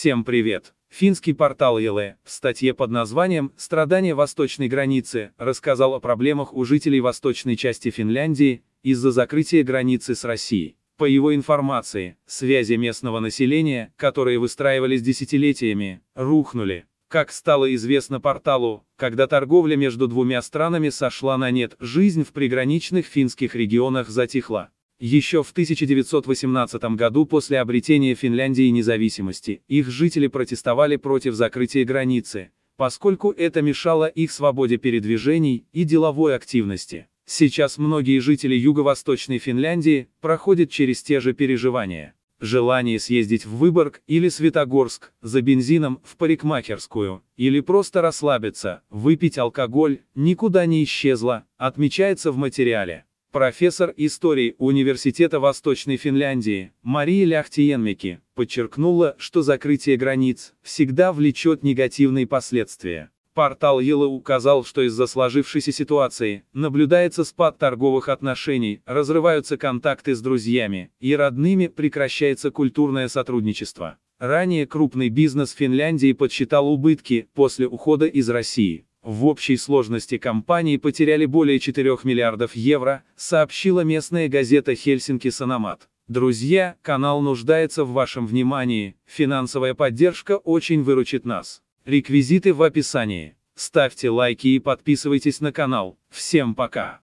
Всем привет! Финский портал ЕЛЭ в статье под названием «Страдания восточной границы» рассказал о проблемах у жителей восточной части Финляндии из-за закрытия границы с Россией. По его информации, связи местного населения, которые выстраивались десятилетиями, рухнули. Как стало известно порталу, когда торговля между двумя странами сошла на нет, жизнь в приграничных финских регионах затихла. Еще в 1918 году после обретения Финляндии независимости, их жители протестовали против закрытия границы, поскольку это мешало их свободе передвижений и деловой активности. Сейчас многие жители юго-восточной Финляндии проходят через те же переживания. Желание съездить в Выборг или Светогорск за бензином в парикмахерскую, или просто расслабиться, выпить алкоголь, никуда не исчезло, отмечается в материале. Профессор истории Университета Восточной Финляндии Мария Ляхтиенмики подчеркнула, что закрытие границ всегда влечет негативные последствия. Портал Ела указал, что из-за сложившейся ситуации наблюдается спад торговых отношений, разрываются контакты с друзьями и родными, прекращается культурное сотрудничество. Ранее крупный бизнес Финляндии подсчитал убытки после ухода из России. В общей сложности компании потеряли более 4 миллиардов евро, сообщила местная газета «Хельсинки Санамат». Друзья, канал нуждается в вашем внимании, финансовая поддержка очень выручит нас. Реквизиты в описании. Ставьте лайки и подписывайтесь на канал. Всем пока!